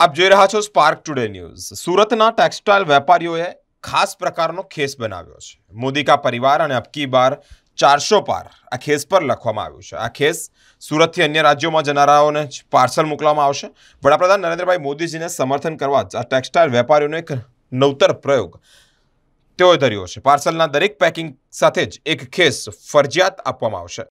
આપ જોઈ રહ્યા છો સ્પાર્ક ટુડે ન્યૂઝ સુરતના ટેક્સટાઇલ વેપારીઓએ ખાસ પ્રકારનો ખેસ બનાવ્યો છે મોદી કા પરિવાર અને અબકી બાર ચારસો પાર આ ખેસ પર લખવામાં આવ્યું છે આ ખેસ સુરતથી અન્ય રાજ્યોમાં જનારાઓને જ પાર્સલ મોકલવામાં આવશે વડાપ્રધાન નરેન્દ્રભાઈ મોદીજીને સમર્થન કરવા આ ટેક્સટાઇલ વેપારીઓનો એક નવતર પ્રયોગ તેઓએ ધર્યો છે પાર્સલના દરેક પેકિંગ સાથે જ એક ખેસ ફરજિયાત આપવામાં આવશે